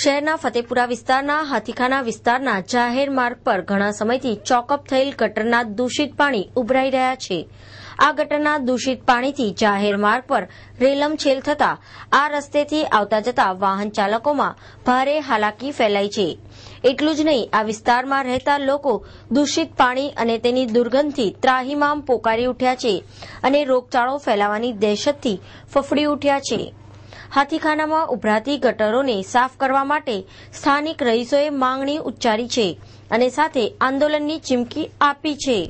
શહેરના ફતેપુરા વિસ્તારના હાથીખાના વિસ્તારના જાહેર માર્ગ પર ઘણા સમયથી ચોકઅપ થયેલ ગટરના દૂષિત પાણી ઉભરાઈ રહ્યા છે આ ગટરના દૂષિત પાણીથી જાહેર માર્ગ પર રેલમ છેલ થતા આ રસ્તેથી આવતા જતા વાહન ચાલકોમાં ભારે હાલાકી ફેલાઈ છે એટલું જ નહીં આ વિસ્તારમાં રહેતા લોકો દૂષિત પાણી અને તેની દુર્ગંધથી ત્રાહીમામ પોકારી ઉઠ્યા છે અને રોગચાળો ફેલાવાની દહેશતથી ફફડી ઉઠ્યા છે હાથીખાનામાં ઉભરાતી ગટરોને સાફ કરવા માટે સ્થાનિક રહીશોએ માંગણી ઉચ્ચારી છે અને સાથે આંદોલનની ચીમકી આપી છે